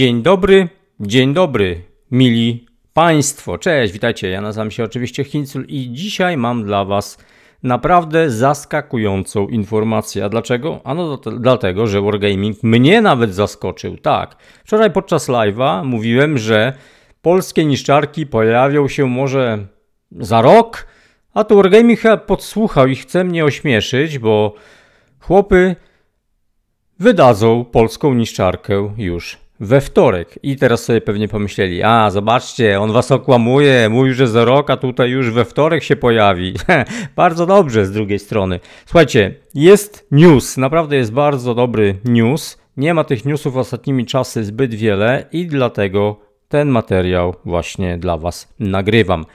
Dzień dobry, dzień dobry, mili Państwo. Cześć, witajcie. Ja nazywam się oczywiście Hincul i dzisiaj mam dla Was naprawdę zaskakującą informację. A dlaczego? Ano dlatego, że Wargaming mnie nawet zaskoczył. Tak, wczoraj podczas live'a mówiłem, że polskie niszczarki pojawią się może za rok, a tu Wargaming chyba podsłuchał i chce mnie ośmieszyć, bo chłopy wydadzą polską niszczarkę już we wtorek. I teraz sobie pewnie pomyśleli, a zobaczcie, on was okłamuje, mówi, że za rok, a tutaj już we wtorek się pojawi. bardzo dobrze z drugiej strony. Słuchajcie, jest news, naprawdę jest bardzo dobry news. Nie ma tych newsów ostatnimi czasy zbyt wiele i dlatego ten materiał właśnie dla was nagrywam.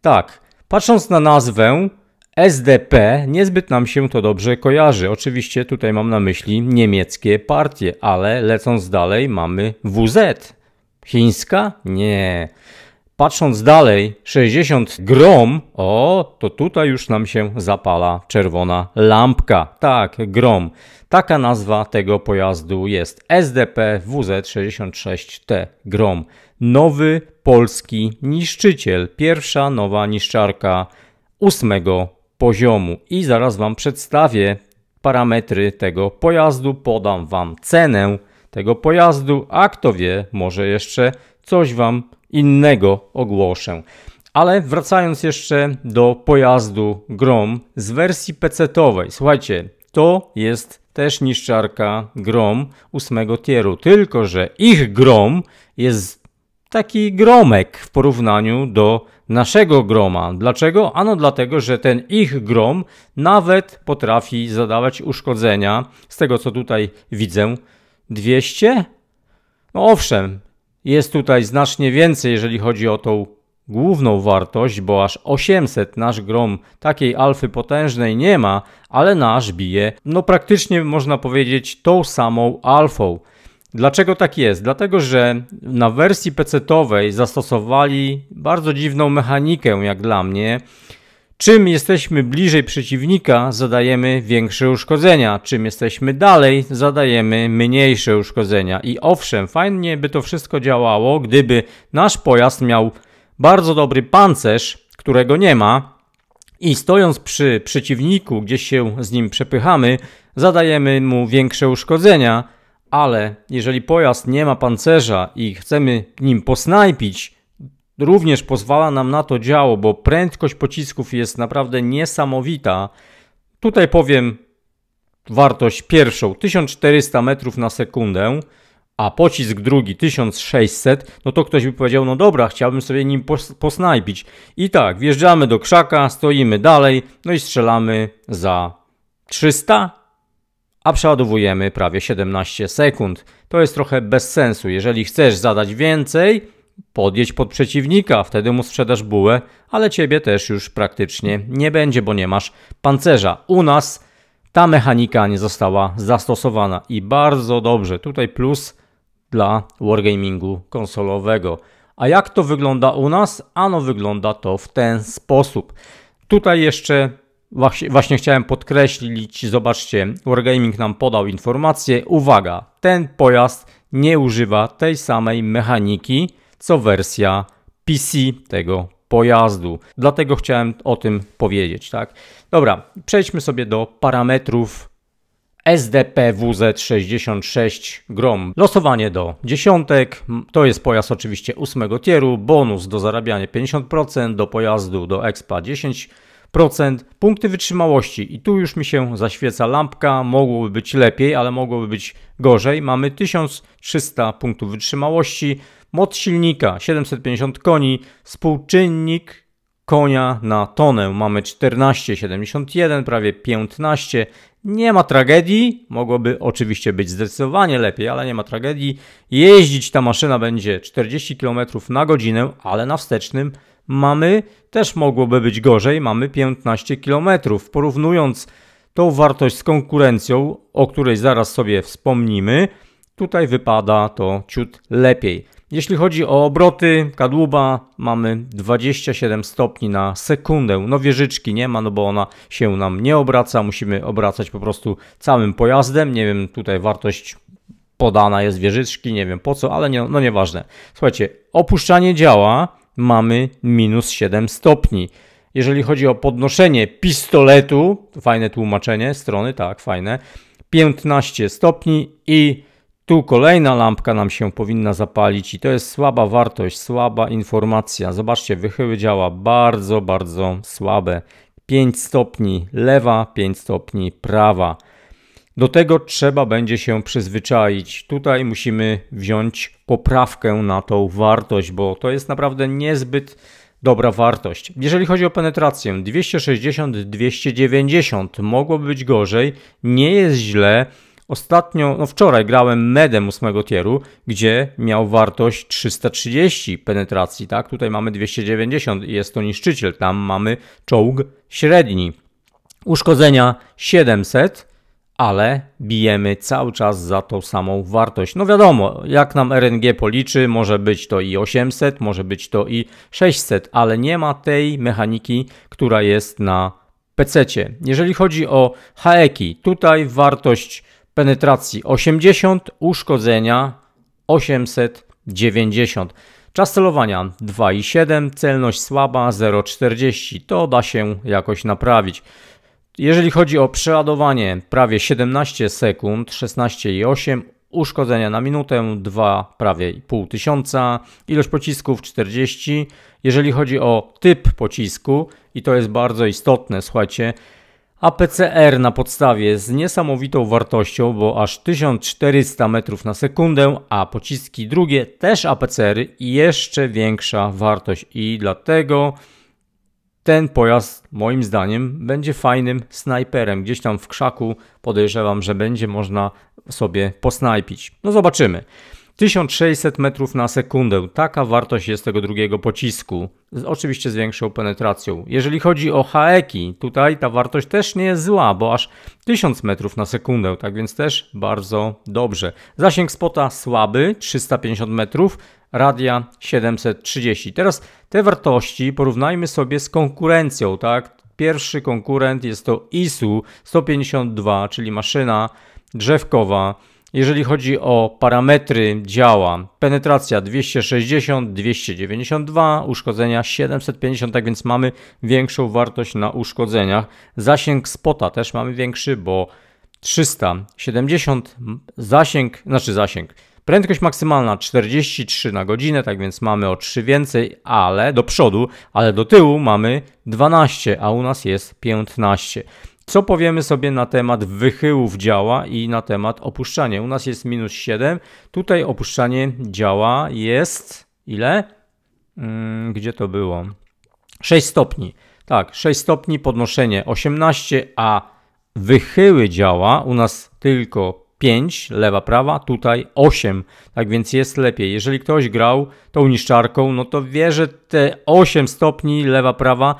Tak, patrząc na nazwę, SDP niezbyt nam się to dobrze kojarzy. Oczywiście tutaj mam na myśli niemieckie partie, ale lecąc dalej mamy WZ. Chińska? Nie. Patrząc dalej, 60 grom, o, to tutaj już nam się zapala czerwona lampka. Tak, grom. Taka nazwa tego pojazdu jest SDP WZ66T Grom. Nowy polski niszczyciel. Pierwsza nowa niszczarka 8 poziomu i zaraz Wam przedstawię parametry tego pojazdu, podam Wam cenę tego pojazdu, a kto wie, może jeszcze coś Wam innego ogłoszę. Ale wracając jeszcze do pojazdu Grom z wersji PC-towej. Słuchajcie, to jest też niszczarka Grom 8 tieru, tylko że ich Grom jest taki gromek w porównaniu do naszego groma. Dlaczego? Ano dlatego, że ten ich grom nawet potrafi zadawać uszkodzenia. Z tego co tutaj widzę, 200? No owszem, jest tutaj znacznie więcej, jeżeli chodzi o tą główną wartość, bo aż 800 nasz grom takiej alfy potężnej nie ma, ale nasz bije, no praktycznie można powiedzieć, tą samą alfą. Dlaczego tak jest? Dlatego, że na wersji PC-owej zastosowali bardzo dziwną mechanikę, jak dla mnie. Czym jesteśmy bliżej przeciwnika, zadajemy większe uszkodzenia. Czym jesteśmy dalej, zadajemy mniejsze uszkodzenia. I owszem, fajnie by to wszystko działało, gdyby nasz pojazd miał bardzo dobry pancerz, którego nie ma, i stojąc przy przeciwniku, gdzie się z nim przepychamy, zadajemy mu większe uszkodzenia ale jeżeli pojazd nie ma pancerza i chcemy nim posnajpić, również pozwala nam na to działo, bo prędkość pocisków jest naprawdę niesamowita. Tutaj powiem wartość pierwszą 1400 metrów na sekundę, a pocisk drugi 1600, no to ktoś by powiedział, no dobra, chciałbym sobie nim pos posnajpić. I tak, wjeżdżamy do krzaka, stoimy dalej, no i strzelamy za 300 a przeładowujemy prawie 17 sekund. To jest trochę bez sensu. Jeżeli chcesz zadać więcej, podjedź pod przeciwnika, wtedy mu sprzedasz bułę, ale ciebie też już praktycznie nie będzie, bo nie masz pancerza. U nas ta mechanika nie została zastosowana i bardzo dobrze. Tutaj plus dla wargamingu konsolowego. A jak to wygląda u nas? Ano wygląda to w ten sposób. Tutaj jeszcze Właśnie, chciałem podkreślić, zobaczcie, Wargaming nam podał informację. Uwaga, ten pojazd nie używa tej samej mechaniki, co wersja PC tego pojazdu. Dlatego chciałem o tym powiedzieć, tak? Dobra, przejdźmy sobie do parametrów SDP WZ66 Grom. Losowanie do dziesiątek, to jest pojazd oczywiście ósmego tieru, bonus do zarabiania 50%, do pojazdu do EXPA 10%, punkty wytrzymałości i tu już mi się zaświeca lampka, mogłoby być lepiej, ale mogłoby być gorzej. Mamy 1300 punktów wytrzymałości, moc silnika 750 koni, współczynnik konia na tonę mamy 14,71, prawie 15. Nie ma tragedii, mogłoby oczywiście być zdecydowanie lepiej, ale nie ma tragedii. Jeździć ta maszyna będzie 40 km na godzinę, ale na wstecznym mamy, też mogłoby być gorzej, mamy 15 km. Porównując tą wartość z konkurencją, o której zaraz sobie wspomnimy, tutaj wypada to ciut lepiej. Jeśli chodzi o obroty kadłuba, mamy 27 stopni na sekundę. No wieżyczki nie ma, no bo ona się nam nie obraca. Musimy obracać po prostu całym pojazdem. Nie wiem, tutaj wartość podana jest wieżyczki, nie wiem po co, ale nie, no nieważne. Słuchajcie, opuszczanie działa mamy minus 7 stopni. Jeżeli chodzi o podnoszenie pistoletu, fajne tłumaczenie strony, tak, fajne, 15 stopni i tu kolejna lampka nam się powinna zapalić i to jest słaba wartość, słaba informacja. Zobaczcie, wychyły działa bardzo, bardzo słabe. 5 stopni lewa, 5 stopni prawa. Do tego trzeba będzie się przyzwyczaić. Tutaj musimy wziąć poprawkę na tą wartość, bo to jest naprawdę niezbyt dobra wartość. Jeżeli chodzi o penetrację 260-290 mogłoby być gorzej, nie jest źle. Ostatnio, no wczoraj grałem medem 8 tieru, gdzie miał wartość 330 penetracji, tak? Tutaj mamy 290 i jest to niszczyciel, tam mamy czołg średni. Uszkodzenia 700, ale bijemy cały czas za tą samą wartość. No wiadomo, jak nam RNG policzy, może być to i 800, może być to i 600, ale nie ma tej mechaniki, która jest na PC. -cie. Jeżeli chodzi o haeki, tutaj wartość penetracji 80, uszkodzenia 890. Czas celowania 2,7, celność słaba 0,40. To da się jakoś naprawić. Jeżeli chodzi o przeładowanie, prawie 17 sekund, 16,8, uszkodzenia na minutę 2, prawie pół tysiąca, ilość pocisków 40. Jeżeli chodzi o typ pocisku, i to jest bardzo istotne, słuchajcie, APCR na podstawie z niesamowitą wartością, bo aż 1400 metrów na sekundę, a pociski drugie też APCR i jeszcze większa wartość i dlatego ten pojazd moim zdaniem będzie fajnym snajperem. Gdzieś tam w krzaku podejrzewam, że będzie można sobie posnajpić. No zobaczymy. 1600 metrów na sekundę. Taka wartość jest tego drugiego pocisku. Oczywiście z większą penetracją. Jeżeli chodzi o haeki, tutaj ta wartość też nie jest zła, bo aż 1000 metrów na sekundę, tak więc też bardzo dobrze. Zasięg spota słaby, 350 metrów, radia 730. Teraz te wartości porównajmy sobie z konkurencją, tak? Pierwszy konkurent jest to ISU 152, czyli maszyna drzewkowa jeżeli chodzi o parametry działa, penetracja 260, 292, uszkodzenia 750, tak więc mamy większą wartość na uszkodzeniach. Zasięg spota też mamy większy, bo 370, zasięg, znaczy zasięg, Prędkość maksymalna 43 na godzinę, tak więc mamy o 3 więcej, ale do przodu, ale do tyłu mamy 12, a u nas jest 15. Co powiemy sobie na temat wychyłów działa i na temat opuszczania? U nas jest minus 7, tutaj opuszczanie działa jest ile? Mm, gdzie to było? 6 stopni. Tak, 6 stopni podnoszenie 18, a wychyły działa u nas tylko 5, lewa, prawa, tutaj 8. Tak więc jest lepiej. Jeżeli ktoś grał tą niszczarką, no to wie, że te 8 stopni lewa, prawa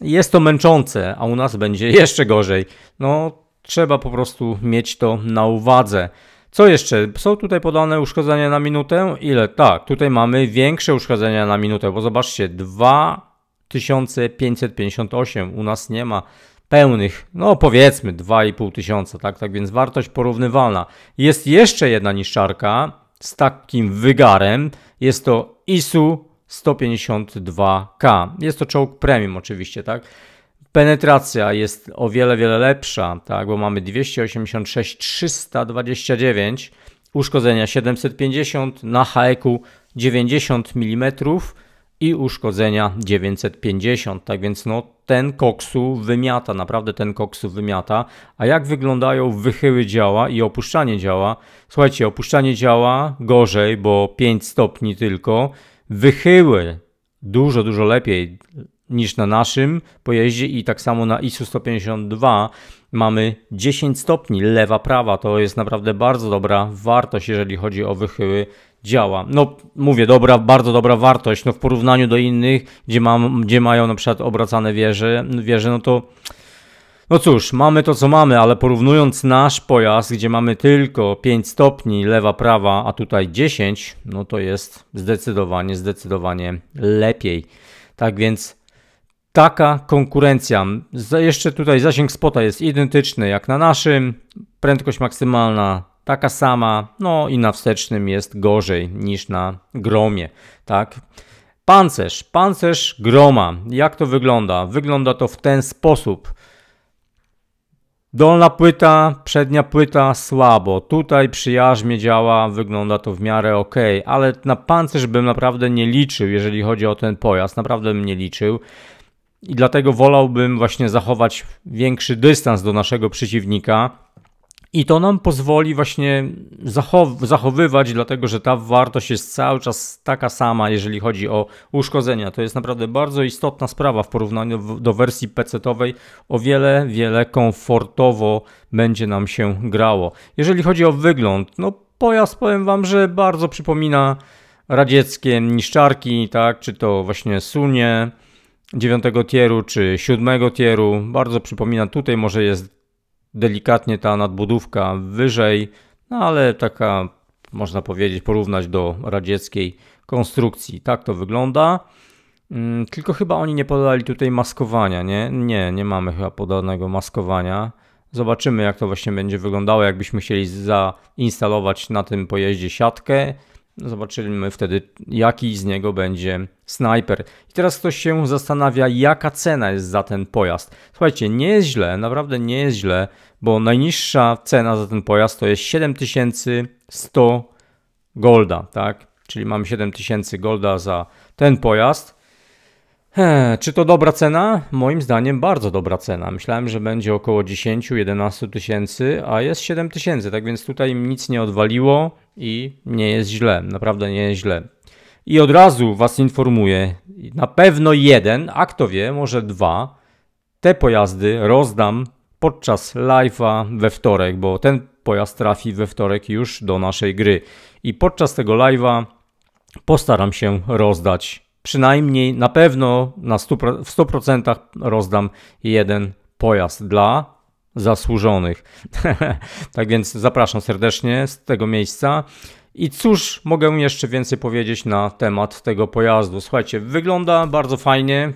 jest to męczące, a u nas będzie jeszcze gorzej. No, trzeba po prostu mieć to na uwadze. Co jeszcze? Są tutaj podane uszkodzenia na minutę? Ile? Tak, tutaj mamy większe uszkodzenia na minutę, bo zobaczcie, 2558 u nas nie ma pełnych, no powiedzmy 2500, tak? Tak więc wartość porównywalna. Jest jeszcze jedna niszczarka z takim wygarem, jest to ISU 152K. Jest to czołg premium oczywiście, tak? Penetracja jest o wiele, wiele lepsza, tak? Bo mamy 286, 329, uszkodzenia 750, na haeku 90 mm i uszkodzenia 950. Tak więc no ten koksu wymiata, naprawdę ten koksu wymiata. A jak wyglądają wychyły działa i opuszczanie działa? Słuchajcie, opuszczanie działa gorzej, bo 5 stopni tylko wychyły dużo, dużo lepiej niż na naszym pojeździe i tak samo na ISU 152 mamy 10 stopni lewa, prawa. To jest naprawdę bardzo dobra wartość, jeżeli chodzi o wychyły działa. No mówię, dobra, bardzo dobra wartość, no w porównaniu do innych, gdzie, mam, gdzie mają na przykład obracane wieże, wieże no to no cóż, mamy to co mamy, ale porównując nasz pojazd, gdzie mamy tylko 5 stopni lewa, prawa, a tutaj 10, no to jest zdecydowanie, zdecydowanie lepiej. Tak więc taka konkurencja. Jeszcze tutaj zasięg spota jest identyczny jak na naszym, prędkość maksymalna taka sama, no i na wstecznym jest gorzej niż na gromie, tak? Pancerz, pancerz groma. Jak to wygląda? Wygląda to w ten sposób – Dolna płyta, przednia płyta słabo. Tutaj jarzmie działa, wygląda to w miarę ok, ale na pancerz bym naprawdę nie liczył, jeżeli chodzi o ten pojazd. Naprawdę bym nie liczył. I dlatego wolałbym właśnie zachować większy dystans do naszego przeciwnika i to nam pozwoli właśnie zachow zachowywać, dlatego że ta wartość jest cały czas taka sama, jeżeli chodzi o uszkodzenia. To jest naprawdę bardzo istotna sprawa w porównaniu do wersji PC-owej. O wiele, wiele komfortowo będzie nam się grało. Jeżeli chodzi o wygląd, no pojazd powiem Wam, że bardzo przypomina radzieckie niszczarki, tak? Czy to właśnie Sunie 9 tieru, czy 7 tieru. Bardzo przypomina, tutaj może jest delikatnie ta nadbudówka wyżej, no ale taka można powiedzieć porównać do radzieckiej konstrukcji. Tak to wygląda. Mm, tylko chyba oni nie podali tutaj maskowania, nie? Nie, nie mamy chyba podanego maskowania. Zobaczymy, jak to właśnie będzie wyglądało, jakbyśmy chcieli zainstalować na tym pojeździe siatkę Zobaczymy wtedy, jaki z niego będzie snajper. I teraz ktoś się zastanawia, jaka cena jest za ten pojazd. Słuchajcie, nie jest źle, naprawdę nie jest źle, bo najniższa cena za ten pojazd to jest 7100 golda, tak? Czyli mamy 7000 golda za ten pojazd czy to dobra cena? Moim zdaniem bardzo dobra cena. Myślałem, że będzie około 10-11 tysięcy, a jest 7 tysięcy, tak więc tutaj nic nie odwaliło i nie jest źle, naprawdę nie jest źle. I od razu Was informuję, na pewno jeden, a kto wie, może dwa, te pojazdy rozdam podczas live'a we wtorek, bo ten pojazd trafi we wtorek już do naszej gry. I podczas tego live'a postaram się rozdać przynajmniej na pewno na 100%, w 100% rozdam jeden pojazd dla zasłużonych. tak więc zapraszam serdecznie z tego miejsca. I cóż mogę jeszcze więcej powiedzieć na temat tego pojazdu? Słuchajcie, wygląda bardzo fajnie,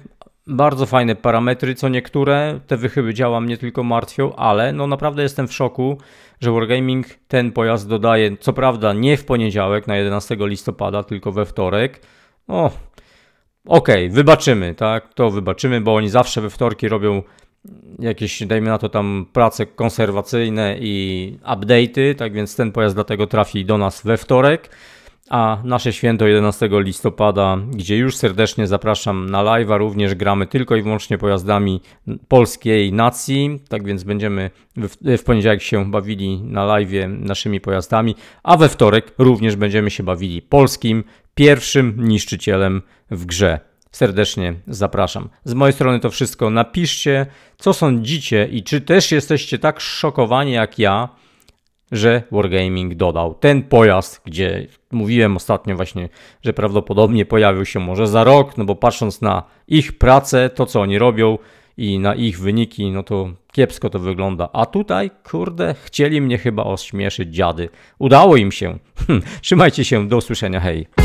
bardzo fajne parametry, co niektóre. Te wychyby działa mnie tylko martwią, ale no naprawdę jestem w szoku, że Wargaming ten pojazd dodaje, co prawda nie w poniedziałek, na 11 listopada, tylko we wtorek. O, okej, okay, wybaczymy, tak, to wybaczymy, bo oni zawsze we wtorki robią jakieś, dajmy na to tam, prace konserwacyjne i update'y, tak więc ten pojazd dlatego trafi do nas we wtorek a nasze święto 11 listopada, gdzie już serdecznie zapraszam na live'a, również gramy tylko i wyłącznie pojazdami polskiej nacji, tak więc będziemy w, w poniedziałek się bawili na live'ie naszymi pojazdami, a we wtorek również będziemy się bawili polskim pierwszym niszczycielem w grze. Serdecznie zapraszam. Z mojej strony to wszystko. Napiszcie, co sądzicie i czy też jesteście tak szokowani jak ja, że Wargaming dodał ten pojazd, gdzie mówiłem ostatnio właśnie, że prawdopodobnie pojawił się może za rok, no bo patrząc na ich pracę, to co oni robią i na ich wyniki, no to kiepsko to wygląda. A tutaj, kurde, chcieli mnie chyba ośmieszyć dziady. Udało im się. Trzymajcie się, do usłyszenia, hej.